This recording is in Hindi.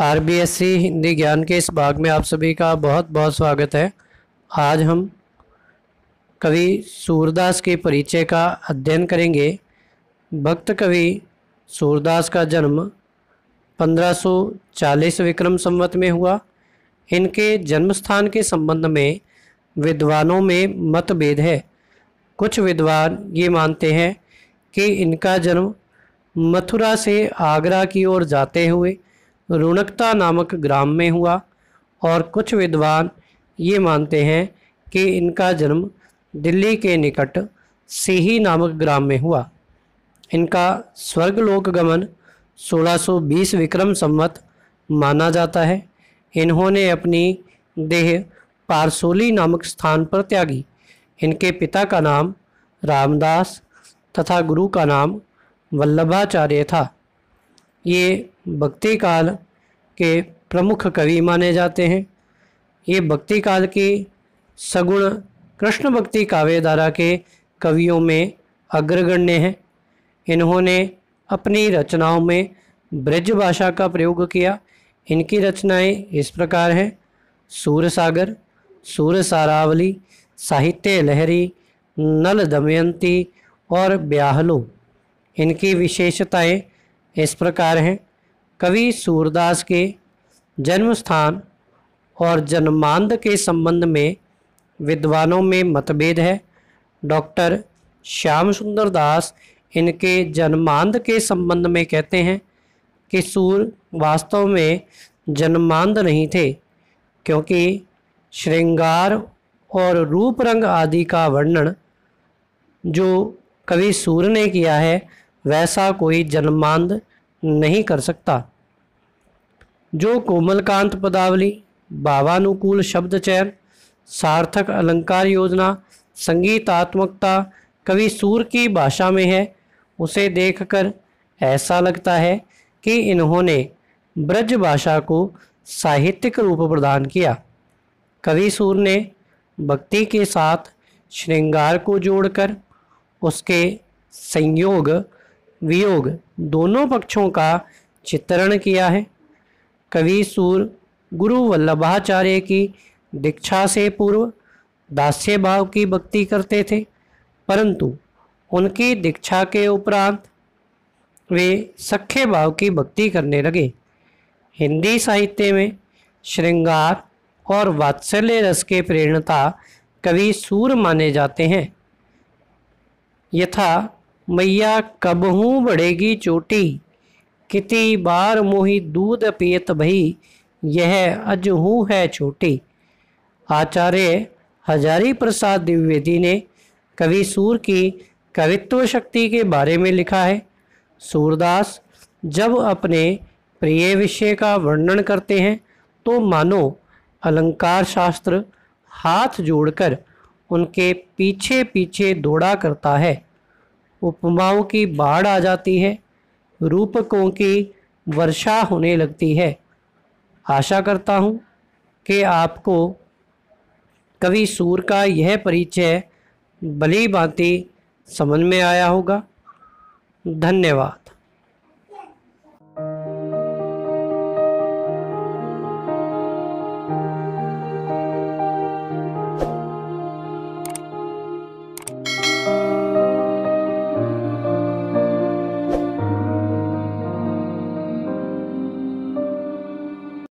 are B S C Hindi ज्ञान के इस भाग में आप सभी का बहुत बहुत स्वागत है आज हम कवि सूरदास के परिचय का अध्ययन करेंगे भक्त कवि सूरदास का जन्म 1540 विक्रम संवत में हुआ इनके जन्म स्थान के संबंध में विद्वानों में मतभेद है कुछ विद्वान ये मानते हैं कि इनका जन्म मथुरा से आगरा की ओर जाते हुए रुणकता नामक ग्राम में हुआ और कुछ विद्वान ये मानते हैं कि इनका जन्म दिल्ली के निकट सीही नामक ग्राम में हुआ इनका स्वर्गलोक गमन 1620 विक्रम संवत माना जाता है इन्होंने अपनी देह पारसोली नामक स्थान पर त्यागी इनके पिता का नाम रामदास तथा गुरु का नाम वल्लभाचार्य था ये भक्ति काल के प्रमुख कवि माने जाते हैं ये भक्ति काल की सगुण कृष्ण भक्ति काव्य धारा के कवियों में अग्रगण्य हैं इन्होंने अपनी रचनाओं में ब्रज भाषा का प्रयोग किया इनकी रचनाएं इस प्रकार हैं सूर सागर सूर सारावली साहित्य लहरी नल दमयंती और ब्याहलो इनकी विशेषताएं इस प्रकार हैं कवि सूरदास के जन्म स्थान और जन्मांत के संबंध में विद्वानों में मतभेद है डॉक्टर श्याम सुंदर दास इनके जन्मांत के संबंध में कहते हैं कि सूर वास्तव में जन्मांत नहीं थे क्योंकि श्रृंगार और रूप रंग आदि का वर्णन जो कवि सूर ने किया है वैसा कोई जन्मांध नहीं कर सकता जो कोमलकांत पदावली भावानुकूल शब्द चयन सार्थक अलंकार योजना संगीतात्मकता कवि सूर की भाषा में है उसे देखकर ऐसा लगता है कि इन्होंने ब्रज भाषा को साहित्यिक रूप प्रदान किया कवि सूर ने भक्ति के साथ श्रृंगार को जोड़कर उसके संयोग वियोग दोनों पक्षों का चित्रण किया है कवि सूर गुरु वल्लभाचार्य की दीक्षा से पूर्व दास्य भाव की भक्ति करते थे परंतु उनकी दीक्षा के उपरांत वे सख्य भाव की भक्ति करने लगे हिंदी साहित्य में श्रृंगार और वात्सल्य रस के प्रेरणता कवि सूर माने जाते हैं यथा मैया कब हूँ बढ़ेगी चोटी किति बार मोही दूध पियत भई यह अजहू है छोटी आचार्य हजारी प्रसाद द्विवेदी ने कवि सूर की कवित्व शक्ति के बारे में लिखा है सूरदास जब अपने प्रिय विषय का वर्णन करते हैं तो मानो अलंकार शास्त्र हाथ जोड़कर उनके पीछे पीछे दौड़ा करता है उपमाओं की बाढ़ आ जाती है रूपकों की वर्षा होने लगती है आशा करता हूँ कि आपको कवि सूर का यह परिचय भली भांति समझ में आया होगा धन्यवाद